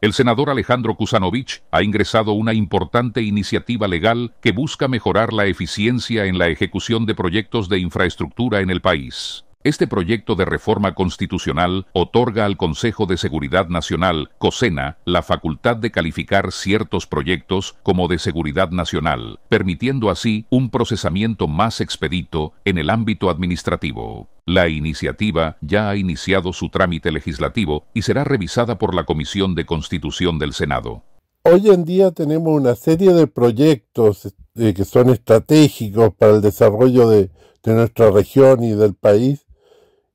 El senador Alejandro Kusanovich ha ingresado una importante iniciativa legal que busca mejorar la eficiencia en la ejecución de proyectos de infraestructura en el país. Este proyecto de reforma constitucional otorga al Consejo de Seguridad Nacional, COSENA, la facultad de calificar ciertos proyectos como de seguridad nacional, permitiendo así un procesamiento más expedito en el ámbito administrativo. La iniciativa ya ha iniciado su trámite legislativo y será revisada por la Comisión de Constitución del Senado. Hoy en día tenemos una serie de proyectos eh, que son estratégicos para el desarrollo de nuestra región y del país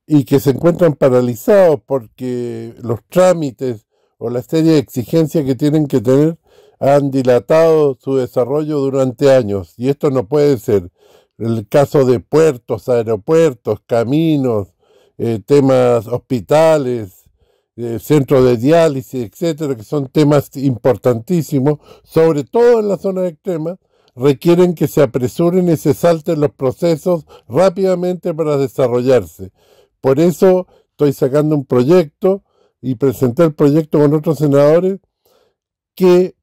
y que se encuentran paralizados porque los trámites o la serie de exigencias que tienen que tener han dilatado su desarrollo durante años y esto no puede ser. El caso de puertos, aeropuertos, caminos, eh, temas hospitales, eh, centros de diálisis, etcétera, que son temas importantísimos, sobre todo en las zonas extrema, requieren que se apresuren y se salten los procesos rápidamente para desarrollarse. Por eso estoy sacando un proyecto y presenté el proyecto con otros senadores que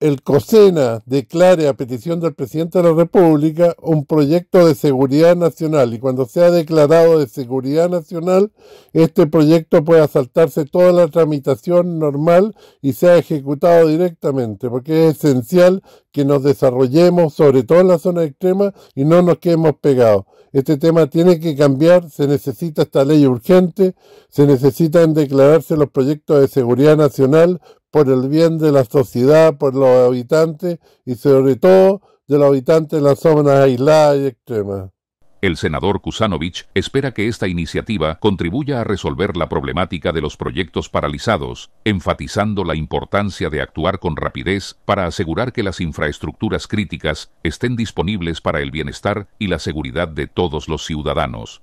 el COSENA declare a petición del presidente de la República un proyecto de seguridad nacional y cuando sea declarado de seguridad nacional, este proyecto puede saltarse toda la tramitación normal y sea ejecutado directamente, porque es esencial que nos desarrollemos, sobre todo en la zona extrema, y no nos quedemos pegados. Este tema tiene que cambiar, se necesita esta ley urgente, se necesitan declararse los proyectos de seguridad nacional por el bien de la sociedad, por los habitantes y sobre todo de los habitantes de las zonas aisladas y extremas. El senador Kusanovich espera que esta iniciativa contribuya a resolver la problemática de los proyectos paralizados, enfatizando la importancia de actuar con rapidez para asegurar que las infraestructuras críticas estén disponibles para el bienestar y la seguridad de todos los ciudadanos.